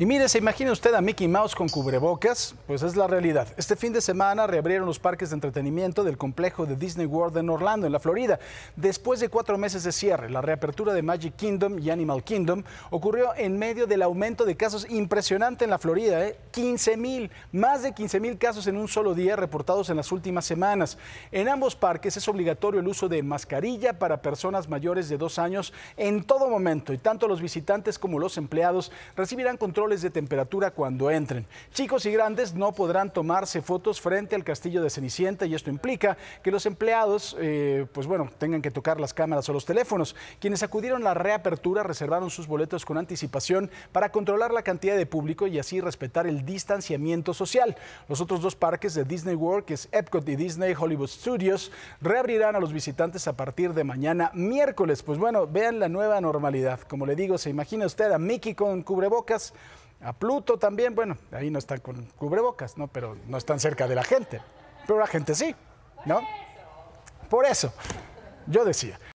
Y mire, se imagina usted a Mickey Mouse con cubrebocas, pues es la realidad. Este fin de semana reabrieron los parques de entretenimiento del complejo de Disney World en Orlando, en la Florida. Después de cuatro meses de cierre, la reapertura de Magic Kingdom y Animal Kingdom ocurrió en medio del aumento de casos impresionante en la Florida, ¿eh? 15 mil, más de 15 mil casos en un solo día reportados en las últimas semanas. En ambos parques es obligatorio el uso de mascarilla para personas mayores de dos años en todo momento y tanto los visitantes como los empleados recibirán control de temperatura cuando entren. Chicos y grandes no podrán tomarse fotos frente al castillo de Cenicienta y esto implica que los empleados, eh, pues bueno, tengan que tocar las cámaras o los teléfonos. Quienes acudieron a la reapertura reservaron sus boletos con anticipación para controlar la cantidad de público y así respetar el distanciamiento social. Los otros dos parques de Disney World, que es Epcot y Disney Hollywood Studios, reabrirán a los visitantes a partir de mañana miércoles. Pues bueno, vean la nueva normalidad. Como le digo, se imagina usted a Mickey con cubrebocas. A Pluto también, bueno, ahí no están con cubrebocas, ¿no? Pero no están cerca de la gente. Pero la gente sí, ¿no? Por eso, yo decía.